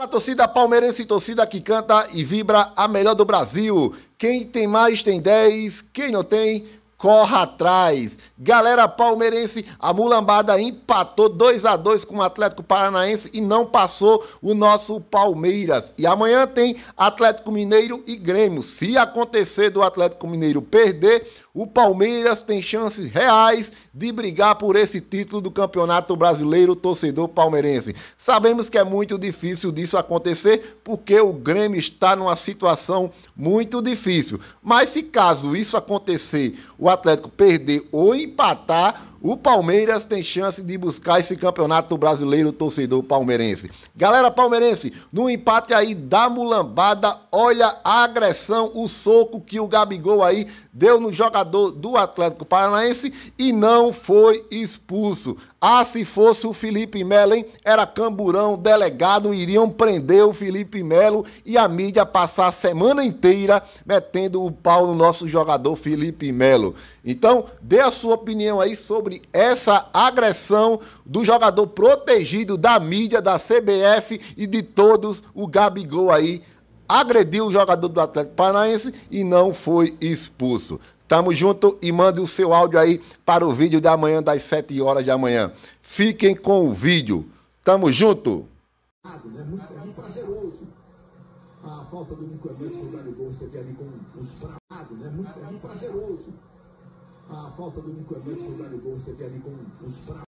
A torcida palmeirense, torcida que canta e vibra a melhor do Brasil. Quem tem mais tem 10, quem não tem corra atrás. Galera palmeirense, a mulambada empatou 2 a 2 com o Atlético Paranaense e não passou o nosso Palmeiras. E amanhã tem Atlético Mineiro e Grêmio. Se acontecer do Atlético Mineiro perder, o Palmeiras tem chances reais de brigar por esse título do Campeonato Brasileiro Torcedor Palmeirense. Sabemos que é muito difícil disso acontecer porque o Grêmio está numa situação muito difícil. Mas se caso isso acontecer, o Atlético perder ou empatar, o Palmeiras tem chance de buscar esse campeonato brasileiro torcedor palmeirense. Galera palmeirense, no empate aí da mulambada, olha a agressão, o soco que o Gabigol aí deu no jogador do Atlético Paranaense e não foi expulso. Ah, se fosse o Felipe Melo, hein? Era camburão, delegado, iriam prender o Felipe Melo e a mídia passar a semana inteira metendo o pau no nosso jogador Felipe Melo. Então, dê a sua opinião aí sobre sobre essa agressão do jogador protegido da mídia, da CBF e de todos, o Gabigol aí agrediu o jogador do Atlético Paranaense e não foi expulso. Tamo junto e mande o seu áudio aí para o vídeo de amanhã, das 7 horas de amanhã. Fiquem com o vídeo. Tamo junto! É muito, é muito prazeroso. A falta do o Gabigol você vê ali com os prados, né? é muito é prazeroso a falta do Nico Hernandes, que o você vê ali com os braços.